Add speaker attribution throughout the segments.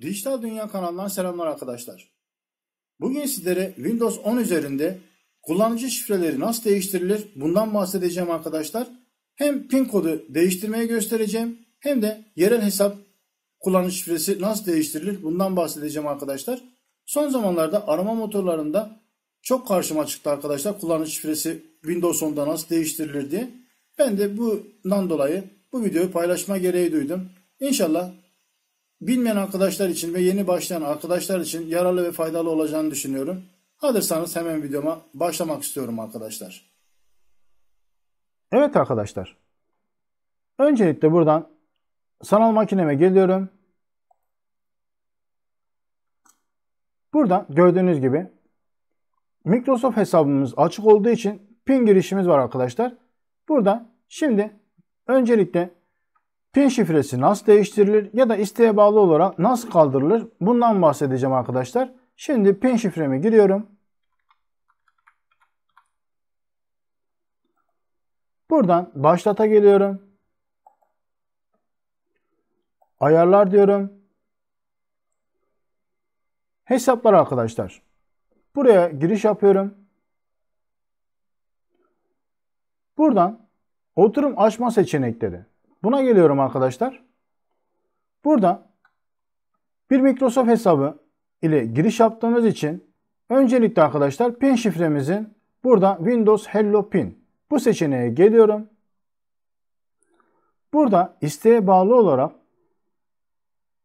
Speaker 1: Dijital Dünya kanalından selamlar arkadaşlar. Bugün sizlere Windows 10 üzerinde kullanıcı şifreleri nasıl değiştirilir bundan bahsedeceğim arkadaşlar. Hem pin kodu değiştirmeye göstereceğim hem de yerel hesap kullanıcı şifresi nasıl değiştirilir bundan bahsedeceğim arkadaşlar. Son zamanlarda arama motorlarında çok karşıma çıktı arkadaşlar kullanıcı şifresi Windows 10'da nasıl değiştirilir diye. Ben de bundan dolayı bu videoyu paylaşma gereği duydum. İnşallah Bilmeyen arkadaşlar için ve yeni başlayan arkadaşlar için yararlı ve faydalı olacağını düşünüyorum. Hazırsanız hemen videoma başlamak istiyorum arkadaşlar. Evet arkadaşlar. Öncelikle buradan sanal makineme geliyorum. Buradan gördüğünüz gibi Microsoft hesabımız açık olduğu için pin girişimiz var arkadaşlar. Burada şimdi öncelikle Pin şifresi nasıl değiştirilir ya da isteğe bağlı olarak nasıl kaldırılır bundan bahsedeceğim arkadaşlar. Şimdi pin şifremi giriyorum. Buradan başlata geliyorum. Ayarlar diyorum. Hesaplar arkadaşlar. Buraya giriş yapıyorum. Buradan oturum açma seçenekleri. Buna geliyorum arkadaşlar. Burada bir Microsoft hesabı ile giriş yaptığımız için öncelikle arkadaşlar pin şifremizin burada Windows Hello Pin bu seçeneğe geliyorum. Burada isteğe bağlı olarak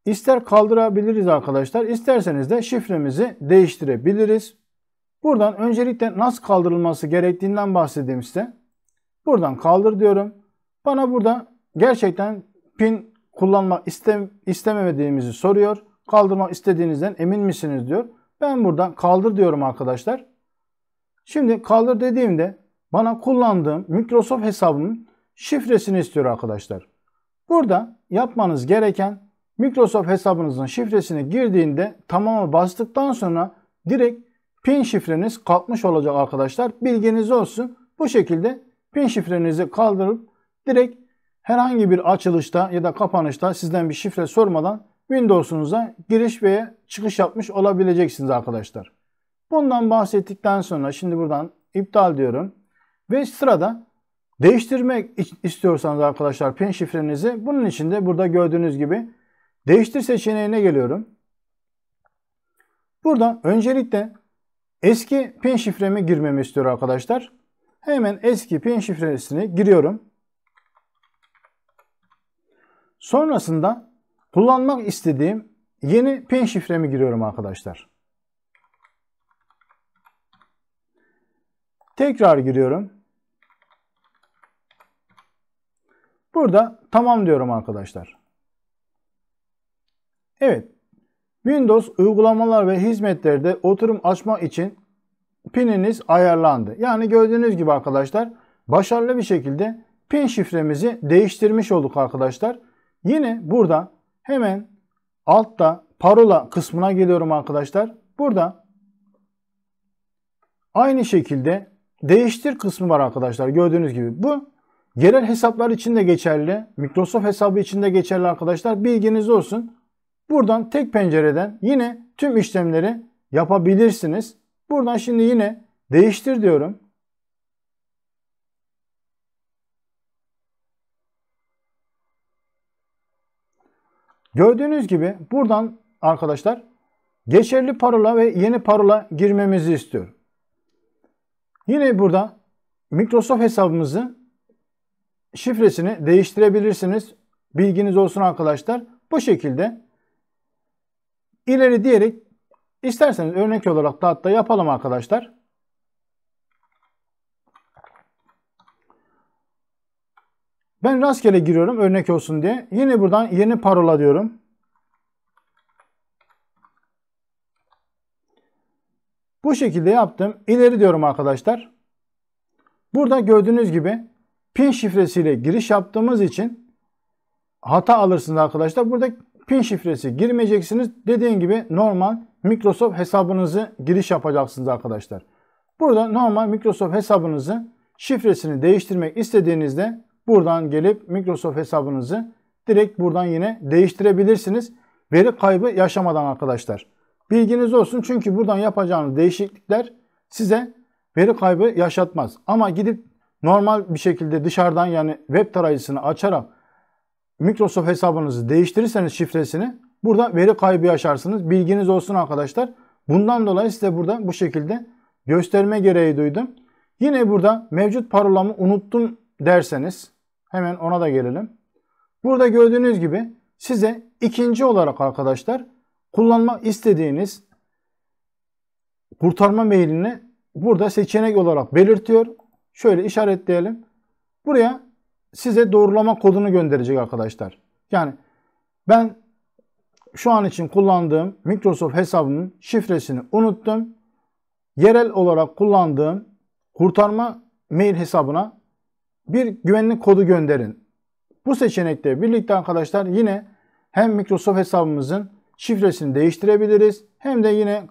Speaker 1: ister kaldırabiliriz arkadaşlar isterseniz de şifremizi değiştirebiliriz. Buradan öncelikle nasıl kaldırılması gerektiğinden bahsedeyim size. Buradan kaldır diyorum. Bana burada gerçekten pin kullanmak istem istememediğimizi soruyor. Kaldırmak istediğinizden emin misiniz diyor. Ben buradan kaldır diyorum arkadaşlar. Şimdi kaldır dediğimde bana kullandığım Microsoft hesabının şifresini istiyor arkadaşlar. Burada yapmanız gereken Microsoft hesabınızın şifresini girdiğinde tamamı bastıktan sonra direkt pin şifreniz kalkmış olacak arkadaşlar. Bilginiz olsun. Bu şekilde pin şifrenizi kaldırıp direkt herhangi bir açılışta ya da kapanışta sizden bir şifre sormadan Windows'unuza giriş ve çıkış yapmış olabileceksiniz arkadaşlar. Bundan bahsettikten sonra şimdi buradan iptal diyorum. Ve sırada değiştirmek istiyorsanız arkadaşlar pin şifrenizi bunun için de burada gördüğünüz gibi değiştir seçeneğine geliyorum. Burada öncelikle eski pin şifremi girmemi istiyor arkadaşlar. Hemen eski pin şifresini giriyorum. Sonrasında kullanmak istediğim yeni pin şifremi giriyorum arkadaşlar. Tekrar giriyorum. Burada tamam diyorum arkadaşlar. Evet. Windows uygulamalar ve hizmetlerde oturum açma için pininiz ayarlandı. Yani gördüğünüz gibi arkadaşlar başarılı bir şekilde pin şifremizi değiştirmiş olduk arkadaşlar. Yine burada hemen altta parola kısmına geliyorum arkadaşlar. Burada aynı şekilde değiştir kısmı var arkadaşlar. Gördüğünüz gibi bu genel hesaplar için de geçerli. Microsoft hesabı için de geçerli arkadaşlar. Bilginiz olsun. Buradan tek pencereden yine tüm işlemleri yapabilirsiniz. Buradan şimdi yine değiştir diyorum. Gördüğünüz gibi buradan arkadaşlar geçerli parola ve yeni parola girmemizi istiyor. Yine burada Microsoft hesabımızı şifresini değiştirebilirsiniz. Bilginiz olsun arkadaşlar. Bu şekilde ileri diyerek isterseniz örnek olarak da hatta yapalım arkadaşlar. Ben rastgele giriyorum örnek olsun diye. Yine buradan yeni parola diyorum. Bu şekilde yaptım. İleri diyorum arkadaşlar. Burada gördüğünüz gibi pin şifresiyle giriş yaptığımız için hata alırsınız arkadaşlar. Burada pin şifresi girmeyeceksiniz. Dediğim gibi normal Microsoft hesabınızı giriş yapacaksınız arkadaşlar. Burada normal Microsoft hesabınızı şifresini değiştirmek istediğinizde Buradan gelip Microsoft hesabınızı direkt buradan yine değiştirebilirsiniz. Veri kaybı yaşamadan arkadaşlar. Bilginiz olsun çünkü buradan yapacağınız değişiklikler size veri kaybı yaşatmaz. Ama gidip normal bir şekilde dışarıdan yani web tarayıcısını açarak Microsoft hesabınızı değiştirirseniz şifresini burada veri kaybı yaşarsınız. Bilginiz olsun arkadaşlar. Bundan dolayı size burada bu şekilde gösterme gereği duydum. Yine burada mevcut parolamı unuttum derseniz Hemen ona da gelelim. Burada gördüğünüz gibi size ikinci olarak arkadaşlar kullanmak istediğiniz kurtarma mailini burada seçenek olarak belirtiyor. Şöyle işaretleyelim. Buraya size doğrulama kodunu gönderecek arkadaşlar. Yani ben şu an için kullandığım Microsoft hesabının şifresini unuttum. Yerel olarak kullandığım kurtarma mail hesabına bir güvenlik kodu gönderin. Bu seçenekle birlikte arkadaşlar yine hem Microsoft hesabımızın şifresini değiştirebiliriz hem de yine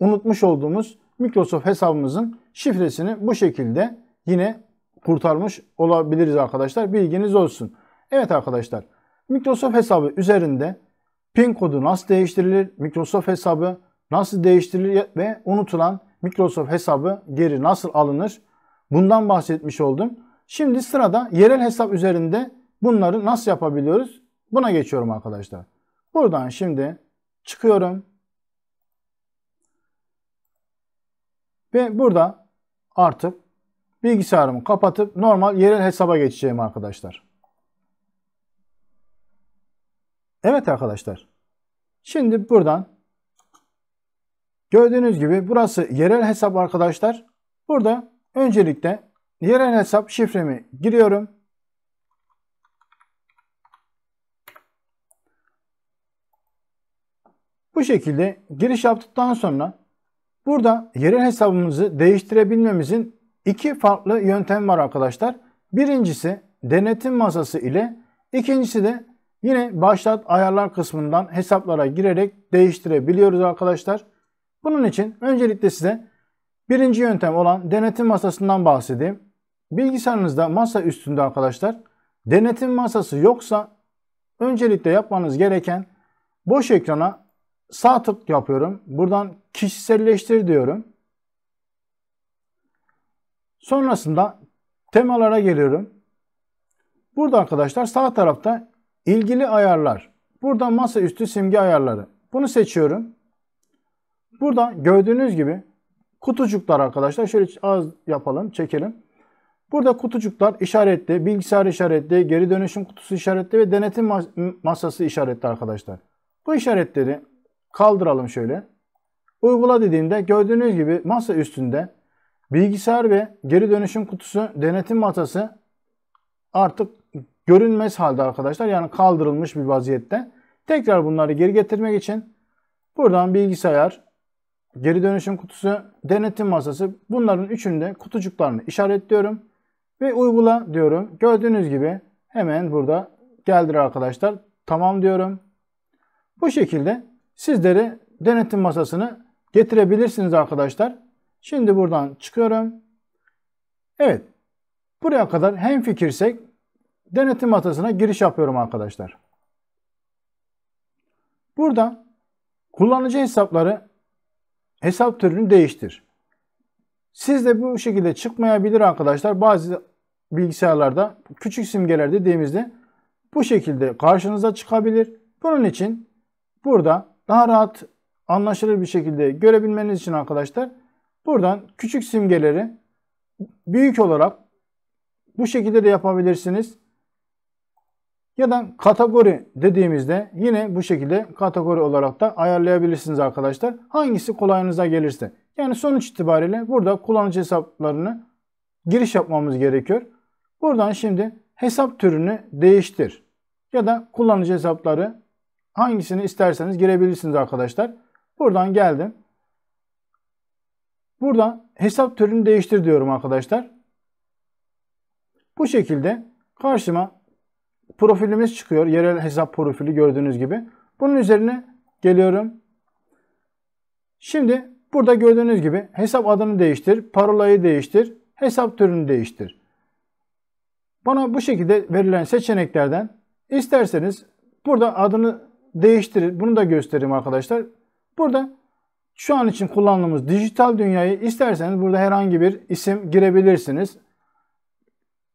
Speaker 1: unutmuş olduğumuz Microsoft hesabımızın şifresini bu şekilde yine kurtarmış olabiliriz arkadaşlar. Bilginiz olsun. Evet arkadaşlar Microsoft hesabı üzerinde PIN kodu nasıl değiştirilir? Microsoft hesabı nasıl değiştirilir ve unutulan Microsoft hesabı geri nasıl alınır? Bundan bahsetmiş oldum. Şimdi sırada yerel hesap üzerinde bunları nasıl yapabiliyoruz? Buna geçiyorum arkadaşlar. Buradan şimdi çıkıyorum. Ve burada artık bilgisayarımı kapatıp normal yerel hesaba geçeceğim arkadaşlar. Evet arkadaşlar. Şimdi buradan gördüğünüz gibi burası yerel hesap arkadaşlar. Burada öncelikle Diğer hesap şifremi giriyorum. Bu şekilde giriş yaptıktan sonra burada yerel hesabımızı değiştirebilmemizin iki farklı yöntem var arkadaşlar. Birincisi denetim masası ile ikincisi de yine başlat ayarlar kısmından hesaplara girerek değiştirebiliyoruz arkadaşlar. Bunun için öncelikle size birinci yöntem olan denetim masasından bahsedeyim. Bilgisayarınızda masa üstünde arkadaşlar denetim masası yoksa öncelikle yapmanız gereken boş ekrana sağ tık yapıyorum. Buradan kişiselleştir diyorum. Sonrasında temalara geliyorum. Burada arkadaşlar sağ tarafta ilgili ayarlar. Burada masaüstü simge ayarları. Bunu seçiyorum. Burada gördüğünüz gibi kutucuklar arkadaşlar. Şöyle az yapalım, çekelim. Burada kutucuklar işaretli, bilgisayar işaretli, geri dönüşüm kutusu işaretli ve denetim mas masası işaretli arkadaşlar. Bu işaretleri kaldıralım şöyle. Uygula dediğinde gördüğünüz gibi masa üstünde bilgisayar ve geri dönüşüm kutusu denetim masası artık görünmez halde arkadaşlar. Yani kaldırılmış bir vaziyette. Tekrar bunları geri getirmek için buradan bilgisayar, geri dönüşüm kutusu, denetim masası bunların üçünde kutucuklarını işaretliyorum ve uygula diyorum. Gördüğünüz gibi hemen burada geldir arkadaşlar. Tamam diyorum. Bu şekilde sizleri denetim masasını getirebilirsiniz arkadaşlar. Şimdi buradan çıkıyorum. Evet. Buraya kadar hem fikirsek denetim masasına giriş yapıyorum arkadaşlar. Burada kullanıcı hesapları hesap türünü değiştir. Siz de bu şekilde çıkmayabilir arkadaşlar. Bazı bilgisayarlarda küçük simgeler dediğimizde bu şekilde karşınıza çıkabilir. Bunun için burada daha rahat anlaşılır bir şekilde görebilmeniz için arkadaşlar buradan küçük simgeleri büyük olarak bu şekilde de yapabilirsiniz. Ya da kategori dediğimizde yine bu şekilde kategori olarak da ayarlayabilirsiniz arkadaşlar. Hangisi kolayınıza gelirse. Yani sonuç itibariyle burada kullanıcı hesaplarını giriş yapmamız gerekiyor. Buradan şimdi hesap türünü değiştir ya da kullanıcı hesapları hangisini isterseniz girebilirsiniz arkadaşlar. Buradan geldim. Buradan hesap türünü değiştir diyorum arkadaşlar. Bu şekilde karşıma profilimiz çıkıyor. Yerel hesap profili gördüğünüz gibi. Bunun üzerine geliyorum. Şimdi burada gördüğünüz gibi hesap adını değiştir, parolayı değiştir, hesap türünü değiştir. Bana bu şekilde verilen seçeneklerden isterseniz burada adını değiştirir. Bunu da göstereyim arkadaşlar. Burada şu an için kullandığımız dijital dünyayı isterseniz burada herhangi bir isim girebilirsiniz.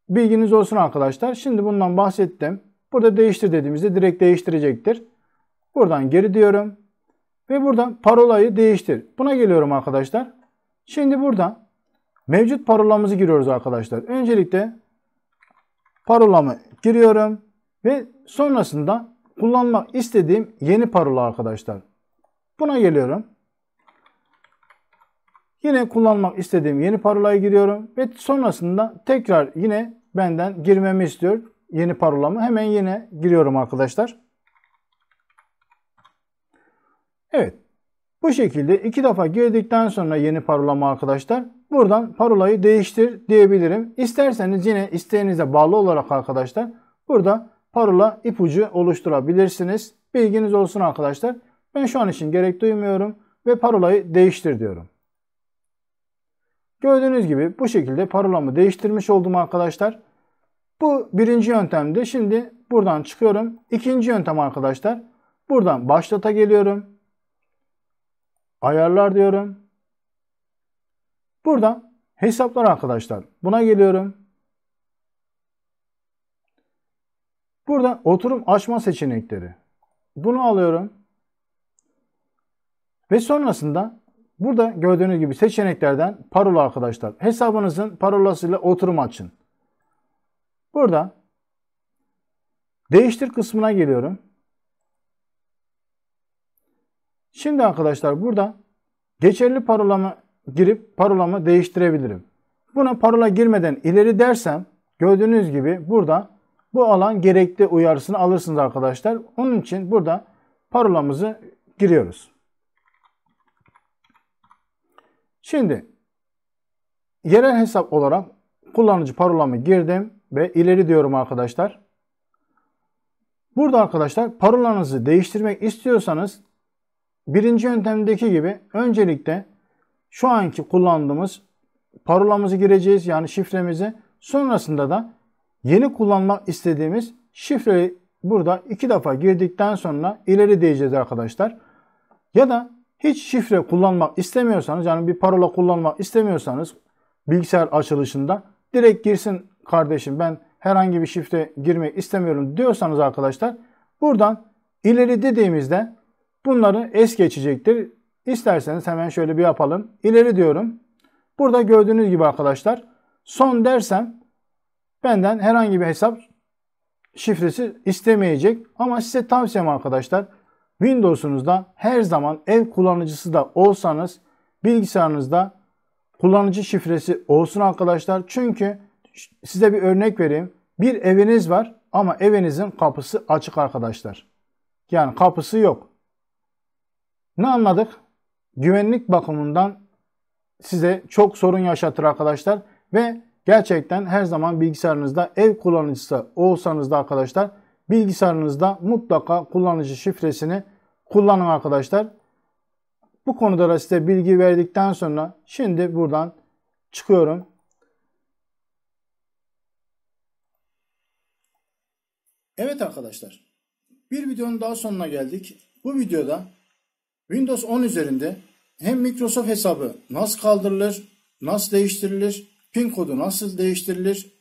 Speaker 1: Bilginiz olsun arkadaşlar. Şimdi bundan bahsettim. Burada değiştir dediğimizde direkt değiştirecektir. Buradan geri diyorum. Ve buradan parolayı değiştir. Buna geliyorum arkadaşlar. Şimdi burada mevcut parolamızı giriyoruz arkadaşlar. Öncelikle parolamı giriyorum ve sonrasında kullanmak istediğim yeni parola arkadaşlar. Buna geliyorum. Yine kullanmak istediğim yeni parolayı giriyorum ve sonrasında tekrar yine benden girmemi istiyor. Yeni parolamı hemen yine giriyorum arkadaşlar. Evet. Bu şekilde iki defa girdikten sonra yeni parolama arkadaşlar buradan parolayı değiştir diyebilirim. İsterseniz yine isteğinize bağlı olarak arkadaşlar burada parola ipucu oluşturabilirsiniz. Bilginiz olsun arkadaşlar. Ben şu an için gerek duymuyorum ve parolayı değiştir diyorum. Gördüğünüz gibi bu şekilde parolamı değiştirmiş oldum arkadaşlar. Bu birinci yöntemde Şimdi buradan çıkıyorum. İkinci yöntem arkadaşlar. Buradan başlata geliyorum ayarlar diyorum. Buradan hesaplar arkadaşlar. Buna geliyorum. Burada oturum açma seçenekleri. Bunu alıyorum. Ve sonrasında burada gördüğünüz gibi seçeneklerden parola arkadaşlar. Hesabınızın parolasıyla oturum açın. Burada değiştir kısmına geliyorum. Şimdi arkadaşlar burada geçerli parolama girip parolama değiştirebilirim. Buna parola girmeden ileri dersem gördüğünüz gibi burada bu alan gerekli uyarısını alırsınız arkadaşlar. Onun için burada parolamızı giriyoruz. Şimdi yerel hesap olarak kullanıcı parolamı girdim ve ileri diyorum arkadaşlar. Burada arkadaşlar parolanızı değiştirmek istiyorsanız Birinci yöntemdeki gibi öncelikle şu anki kullandığımız parolamızı gireceğiz yani şifremizi. Sonrasında da yeni kullanmak istediğimiz şifreyi burada iki defa girdikten sonra ileri diyeceğiz arkadaşlar. Ya da hiç şifre kullanmak istemiyorsanız yani bir parola kullanmak istemiyorsanız bilgisayar açılışında direkt girsin kardeşim ben herhangi bir şifre girmek istemiyorum diyorsanız arkadaşlar buradan ileri dediğimizde Bunları es geçecektir. İsterseniz hemen şöyle bir yapalım. İleri diyorum. Burada gördüğünüz gibi arkadaşlar son dersem benden herhangi bir hesap şifresi istemeyecek. Ama size tavsiyem arkadaşlar Windows'unuzda her zaman ev kullanıcısı da olsanız bilgisayarınızda kullanıcı şifresi olsun arkadaşlar. Çünkü size bir örnek vereyim. Bir eviniz var ama evinizin kapısı açık arkadaşlar. Yani kapısı yok. Ne anladık? Güvenlik bakımından size çok sorun yaşatır arkadaşlar ve gerçekten her zaman bilgisayarınızda ev kullanıcısı olsanız da arkadaşlar bilgisayarınızda mutlaka kullanıcı şifresini kullanın arkadaşlar. Bu konuda da size bilgi verdikten sonra şimdi buradan çıkıyorum. Evet arkadaşlar bir videonun daha sonuna geldik. Bu videoda Windows 10 üzerinde hem Microsoft hesabı nasıl kaldırılır, nasıl değiştirilir, pin kodu nasıl değiştirilir,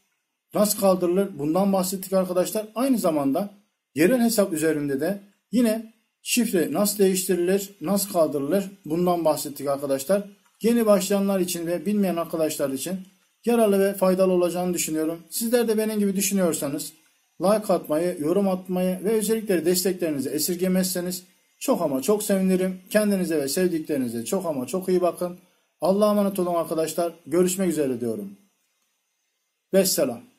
Speaker 1: nasıl kaldırılır bundan bahsettik arkadaşlar. Aynı zamanda yerel hesap üzerinde de yine şifre nasıl değiştirilir, nasıl kaldırılır bundan bahsettik arkadaşlar. Yeni başlayanlar için ve bilmeyen arkadaşlar için yararlı ve faydalı olacağını düşünüyorum. Sizler de benim gibi düşünüyorsanız like atmayı, yorum atmayı ve özellikle desteklerinizi esirgemezseniz çok ama çok sevinirim. Kendinize ve sevdiklerinize çok ama çok iyi bakın. Allah'a emanet olun arkadaşlar. Görüşmek üzere diyorum. Vesselam.